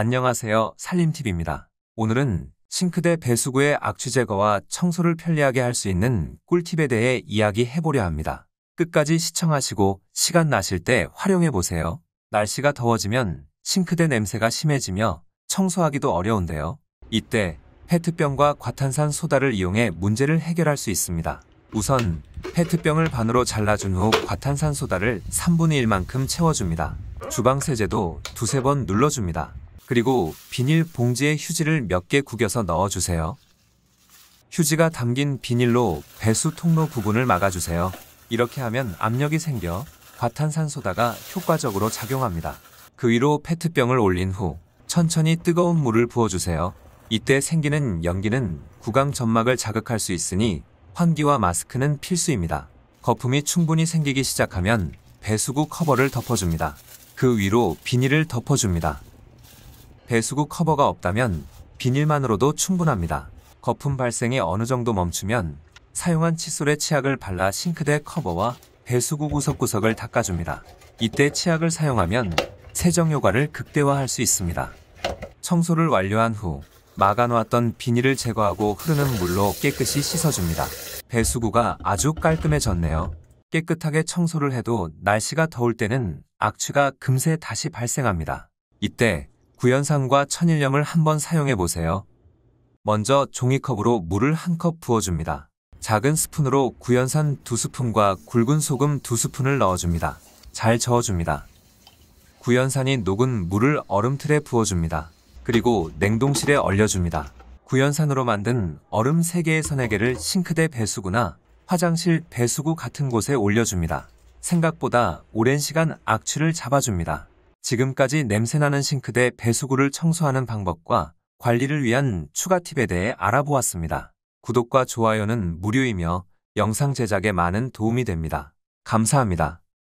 안녕하세요. 살림팁입니다. 오늘은 싱크대 배수구의 악취 제거와 청소를 편리하게 할 수 있는 꿀팁에 대해 이야기해보려 합니다. 끝까지 시청하시고 시간 나실 때 활용해보세요. 날씨가 더워지면 싱크대 냄새가 심해지며 청소하기도 어려운데요. 이때 페트병과 과탄산 소다를 이용해 문제를 해결할 수 있습니다. 우선 페트병을 반으로 잘라준 후 과탄산 소다를 3분의 1만큼 채워줍니다. 주방 세제도 두세 번 눌러줍니다. 그리고 비닐 봉지에 휴지를 몇 개 구겨서 넣어주세요. 휴지가 담긴 비닐로 배수 통로 부분을 막아주세요. 이렇게 하면 압력이 생겨 과탄산소다가 효과적으로 작용합니다. 그 위로 페트병을 올린 후 천천히 뜨거운 물을 부어주세요. 이때 생기는 연기는 구강 점막을 자극할 수 있으니 환기와 마스크는 필수입니다. 거품이 충분히 생기기 시작하면 배수구 커버를 덮어줍니다. 그 위로 비닐을 덮어줍니다. 배수구 커버가 없다면 비닐만으로도 충분합니다. 거품 발생이 어느 정도 멈추면 사용한 칫솔에 치약을 발라 싱크대 커버와 배수구 구석구석을 닦아줍니다. 이때 치약을 사용하면 세정 효과를 극대화할 수 있습니다. 청소를 완료한 후 막아놓았던 비닐을 제거하고 흐르는 물로 깨끗이 씻어줍니다. 배수구가 아주 깔끔해졌네요. 깨끗하게 청소를 해도 날씨가 더울 때는 악취가 금세 다시 발생합니다. 이때 구연산과 천일염을 한번 사용해 보세요. 먼저 종이컵으로 물을 한 컵 부어줍니다. 작은 스푼으로 구연산 두스푼과 굵은 소금 두스푼을 넣어줍니다. 잘 저어줍니다. 구연산이 녹은 물을 얼음틀에 부어줍니다. 그리고 냉동실에 얼려줍니다. 구연산으로 만든 얼음 3개의 선에개를 싱크대 배수구나 화장실 배수구 같은 곳에 올려줍니다. 생각보다 오랜 시간 악취를 잡아줍니다. 지금까지 냄새나는 싱크대 배수구를 청소하는 방법과 관리를 위한 추가 팁에 대해 알아보았습니다. 구독과 좋아요는 무료이며 영상 제작에 많은 도움이 됩니다. 감사합니다.